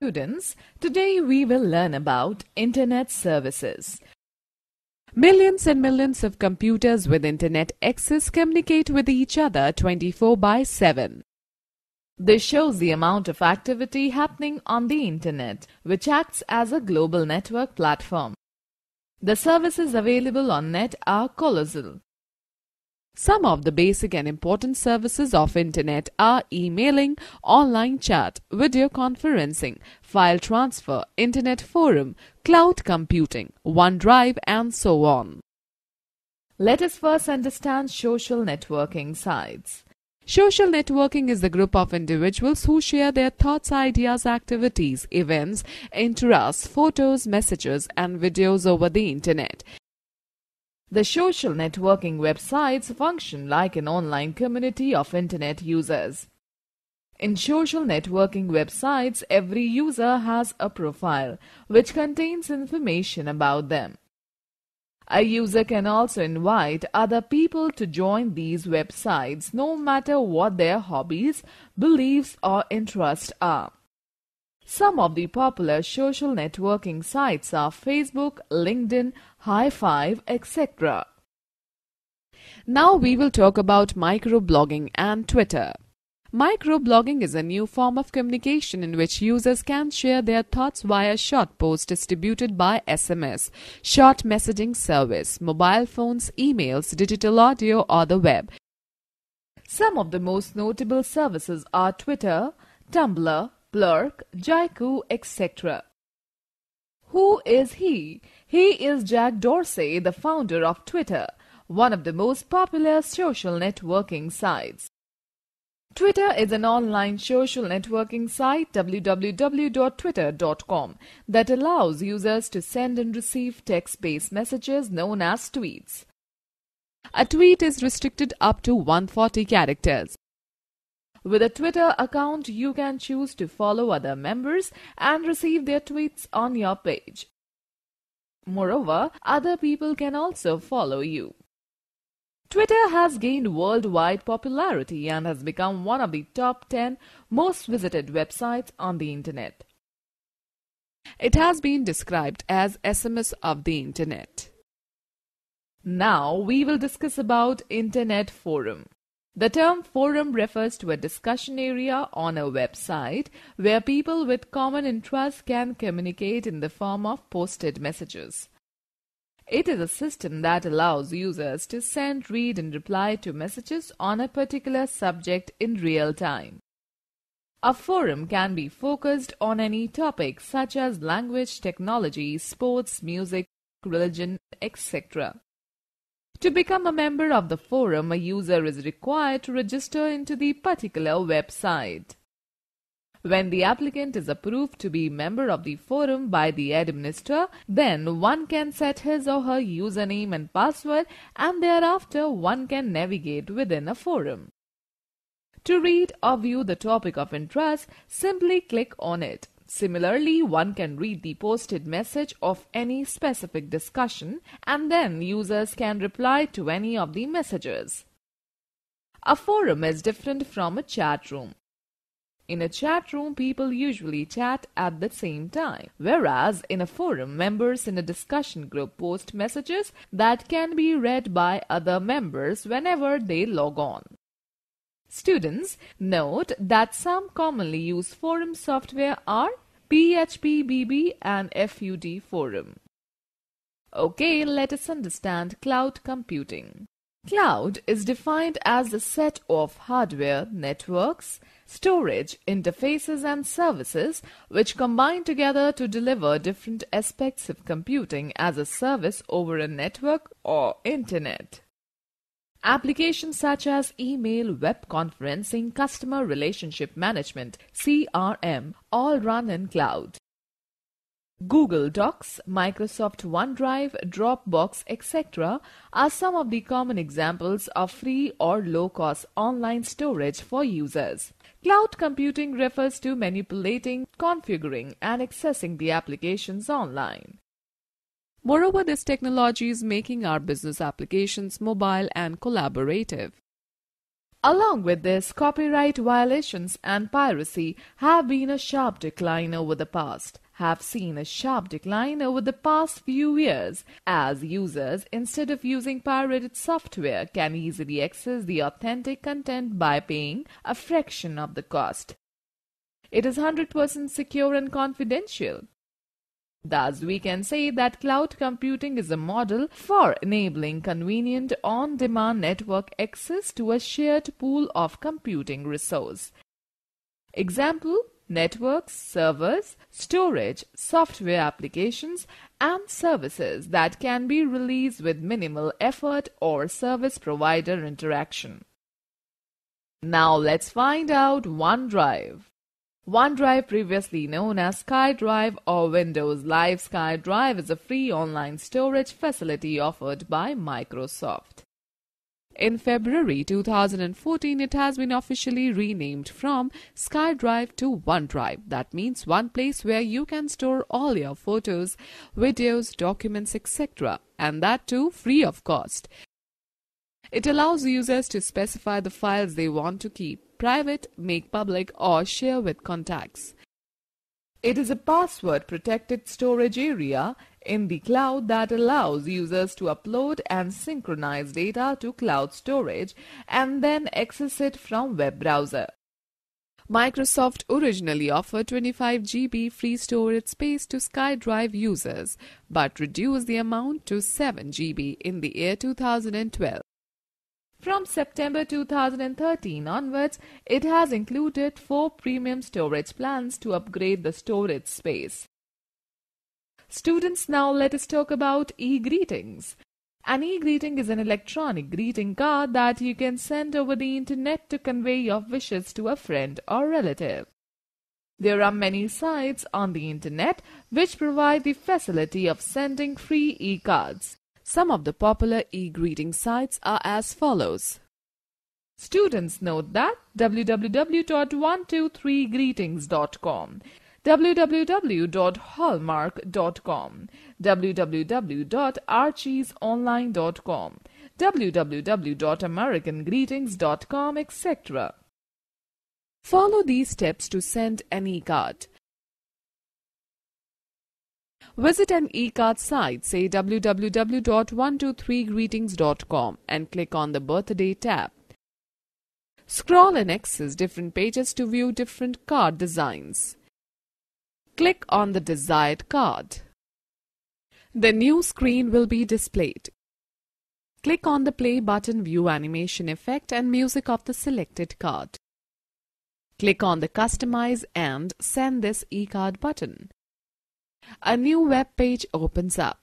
Students, today we will learn about Internet services. Millions and millions of computers with Internet access communicate with each other 24 by 7. This shows the amount of activity happening on the Internet, which acts as a global network platform. The services available on net are colossal. Some of the basic and important services of internet are emailing, online chat, video conferencing, file transfer, internet forum, cloud computing, OneDrive and so on. Let us first understand social networking sites. Social networking is the group of individuals who share their thoughts, ideas, activities, events, interests, photos, messages, and videos over the internet. The social networking websites function like an online community of internet users. In social networking websites, every user has a profile which contains information about them. A user can also invite other people to join these websites no matter what their hobbies, beliefs or interests are. Some of the popular social networking sites are Facebook, LinkedIn, High Five, etc. Now we will talk about microblogging and Twitter. Microblogging is a new form of communication in which users can share their thoughts via short posts distributed by SMS, short messaging service, mobile phones, emails, digital audio, or the web. Some of the most notable services are Twitter, Tumblr, Plurk, Jaiku, etc. Who is he? He is Jack Dorsey, the founder of Twitter, one of the most popular social networking sites. Twitter is an online social networking site www.twitter.com that allows users to send and receive text-based messages known as tweets. A tweet is restricted up to 140 characters. With a Twitter account, you can choose to follow other members and receive their tweets on your page. Moreover, other people can also follow you. Twitter has gained worldwide popularity and has become one of the top 10 most visited websites on the internet. It has been described as SMS of the internet. Now we will discuss about internet forum. The term forum refers to a discussion area on a website where people with common interests can communicate in the form of posted messages. It is a system that allows users to send, read, and reply to messages on a particular subject in real time. A forum can be focused on any topic such as language, technology, sports, music, religion, etc. To become a member of the forum, a user is required to register into the particular website. When the applicant is approved to be member of the forum by the administrator, then one can set his or her username and password and thereafter one can navigate within a forum. To read or view the topic of interest, simply click on it. Similarly, one can read the posted message of any specific discussion and then users can reply to any of the messages. A forum is different from a chat room. In a chat room, people usually chat at the same time, whereas in a forum, members in a discussion group post messages that can be read by other members whenever they log on. Students, note that some commonly used forum software are PHPBB and FUD Forum. Okay, let us understand cloud computing. Cloud is defined as a set of hardware, networks, storage, interfaces and services which combine together to deliver different aspects of computing as a service over a network or internet. Applications such as email, web conferencing, customer relationship management, CRM all run in cloud. Google Docs, Microsoft OneDrive, Dropbox, etc. are some of the common examples of free or low-cost online storage for users. Cloud computing refers to manipulating, configuring and accessing the applications online. Moreover, this technology is making our business applications mobile and collaborative. Along with this, copyright violations and piracy have been a sharp decline over the past have seen a sharp decline over the past few years as users, instead of using pirated software, can easily access the authentic content by paying a fraction of the cost. It is 100% secure and confidential. Thus, we can say that cloud computing is a model for enabling convenient on-demand network access to a shared pool of computing resource. Example, networks, servers, storage, software applications, and services that can be released with minimal effort or service provider interaction. Now let's find out OneDrive. OneDrive, previously known as SkyDrive or Windows Live SkyDrive, is a free online storage facility offered by Microsoft. In February 2014, it has been officially renamed from SkyDrive to OneDrive. That means one place where you can store all your photos, videos, documents, etc. And that too free of cost. It allows users to specify the files they want to keep private, make public or share with contacts. It is a password protected storage area in the cloud that allows users to upload and synchronize data to cloud storage and then access it from web browser. Microsoft originally offered 25 GB free storage space to SkyDrive users but reduced the amount to 7 GB in the year 2012. From September 2013 onwards, it has included four premium storage plans to upgrade the storage space. Students, now let us talk about e-greetings. An e-greeting is an electronic greeting card that you can send over the internet to convey your wishes to a friend or relative. There are many sites on the internet which provide the facility of sending free e-cards. Some of the popular e-greeting sites are as follows. Students note that www.123greetings.com, www.hallmark.com, www.archiesonline.com, www.americangreetings.com, etc. Follow these steps to send an e-card. Visit an e-card site, say www.123greetings.com and click on the birthday tab. Scroll and access different pages to view different card designs. Click on the desired card. The new screen will be displayed. Click on the play button view animation effect and music of the selected card. Click on the customize and send this e-card button a new web page opens up.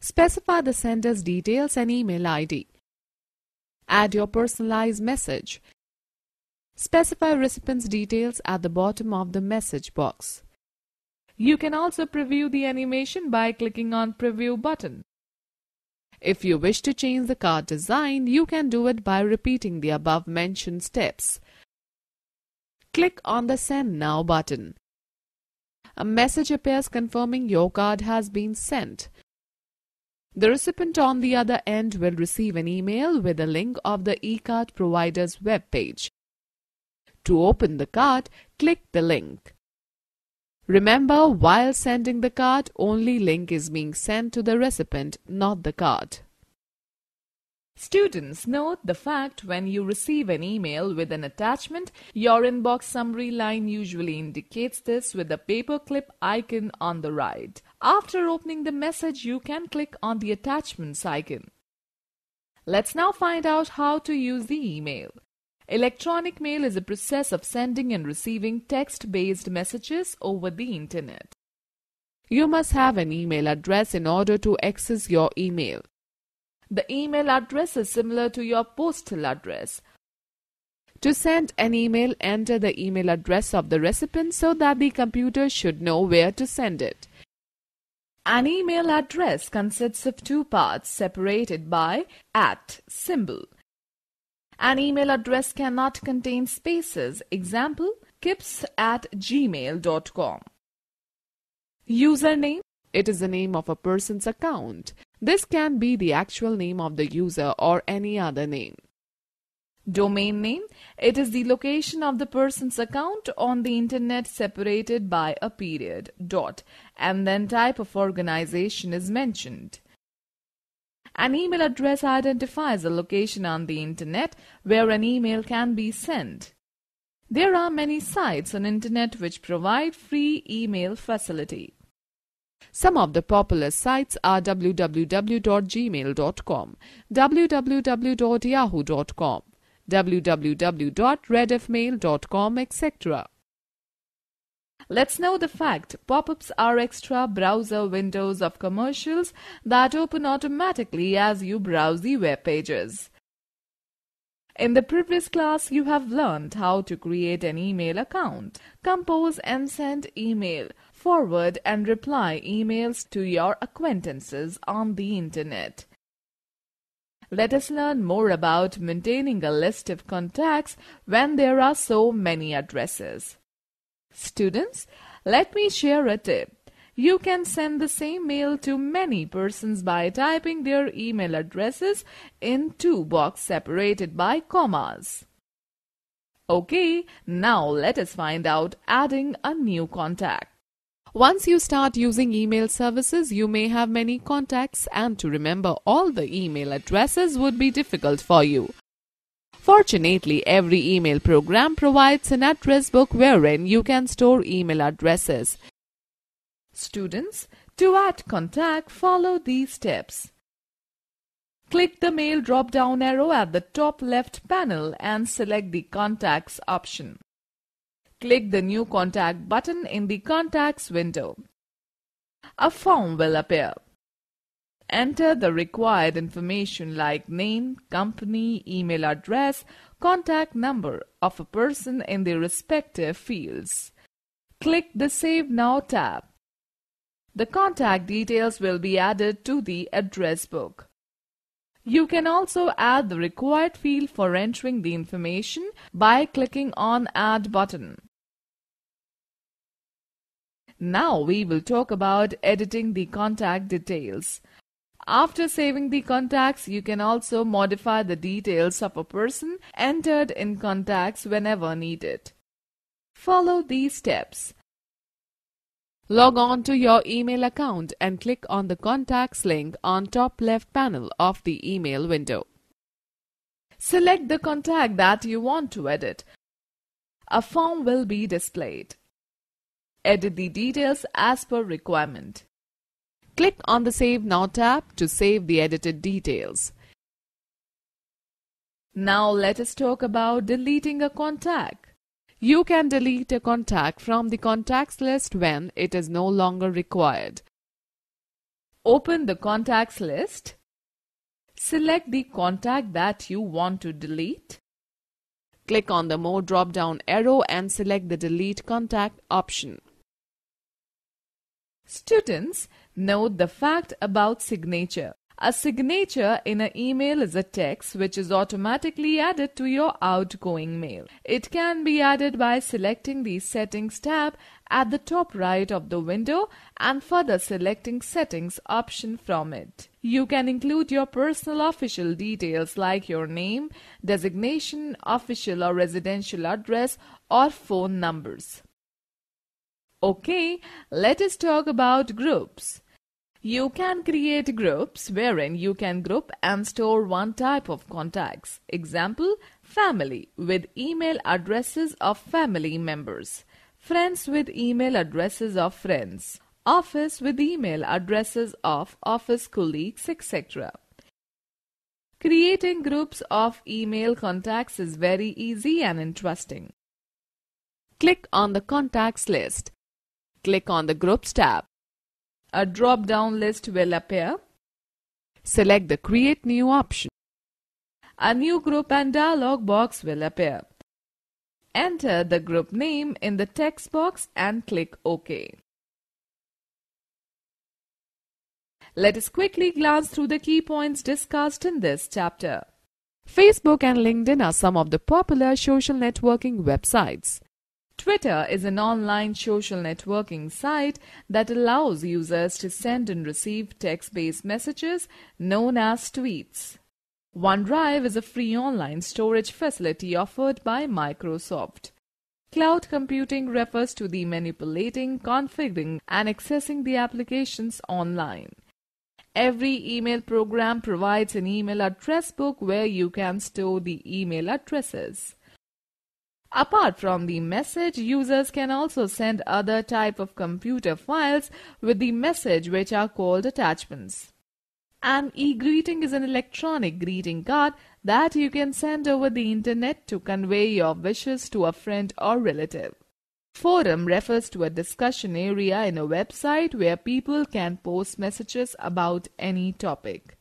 Specify the sender's details and email ID. Add your personalized message. Specify recipient's details at the bottom of the message box. You can also preview the animation by clicking on preview button. If you wish to change the card design, you can do it by repeating the above mentioned steps. Click on the Send Now button a message appears confirming your card has been sent. The recipient on the other end will receive an email with a link of the e-card provider's webpage. To open the card, click the link. Remember, while sending the card, only link is being sent to the recipient, not the card. Students, note the fact when you receive an email with an attachment, your inbox summary line usually indicates this with the paperclip icon on the right. After opening the message, you can click on the attachments icon. Let's now find out how to use the email. Electronic mail is a process of sending and receiving text-based messages over the internet. You must have an email address in order to access your email. The email address is similar to your postal address. To send an email, enter the email address of the recipient so that the computer should know where to send it. An email address consists of two parts separated by at symbol. An email address cannot contain spaces. Example, kips at gmail.com. Username. It is the name of a person's account. This can be the actual name of the user or any other name. Domain name It is the location of the person's account on the internet separated by a period, dot, and then type of organization is mentioned. An email address identifies a location on the internet where an email can be sent. There are many sites on internet which provide free email facility. Some of the popular sites are www.gmail.com, www.yahoo.com, www.redfmail.com, etc. Let's know the fact pop ups are extra browser windows of commercials that open automatically as you browse the web pages. In the previous class, you have learned how to create an email account, compose and send email, forward and reply emails to your acquaintances on the internet. Let us learn more about maintaining a list of contacts when there are so many addresses. Students, let me share a tip. You can send the same mail to many persons by typing their email addresses in two boxes separated by commas. Okay, now let us find out adding a new contact. Once you start using email services, you may have many contacts and to remember all the email addresses would be difficult for you. Fortunately, every email program provides an address book wherein you can store email addresses. Students, to add contact, follow these steps. Click the mail drop-down arrow at the top left panel and select the contacts option. Click the New Contact button in the Contacts window. A form will appear. Enter the required information like name, company, email address, contact number of a person in the respective fields. Click the Save Now tab. The contact details will be added to the address book. You can also add the required field for entering the information by clicking on Add button. Now we will talk about editing the contact details. After saving the contacts, you can also modify the details of a person entered in contacts whenever needed. Follow these steps. Log on to your email account and click on the contacts link on top left panel of the email window. Select the contact that you want to edit. A form will be displayed. Edit the details as per requirement. Click on the Save Now tab to save the edited details. Now let us talk about deleting a contact. You can delete a contact from the contacts list when it is no longer required. Open the contacts list. Select the contact that you want to delete. Click on the More drop-down arrow and select the Delete Contact option. Students, note the fact about signature. A signature in an email is a text which is automatically added to your outgoing mail. It can be added by selecting the Settings tab at the top right of the window and further selecting Settings option from it. You can include your personal official details like your name, designation, official or residential address or phone numbers. Okay, let us talk about groups. You can create groups wherein you can group and store one type of contacts. Example, family with email addresses of family members, friends with email addresses of friends, office with email addresses of office colleagues, etc. Creating groups of email contacts is very easy and interesting. Click on the contacts list Click on the Groups tab. A drop-down list will appear. Select the Create New option. A new group and dialog box will appear. Enter the group name in the text box and click OK. Let us quickly glance through the key points discussed in this chapter. Facebook and LinkedIn are some of the popular social networking websites. Twitter is an online social networking site that allows users to send and receive text based messages known as tweets. OneDrive is a free online storage facility offered by Microsoft. Cloud computing refers to the manipulating, configuring, and accessing the applications online. Every email program provides an email address book where you can store the email addresses. Apart from the message, users can also send other type of computer files with the message which are called attachments. An e-greeting is an electronic greeting card that you can send over the internet to convey your wishes to a friend or relative. Forum refers to a discussion area in a website where people can post messages about any topic.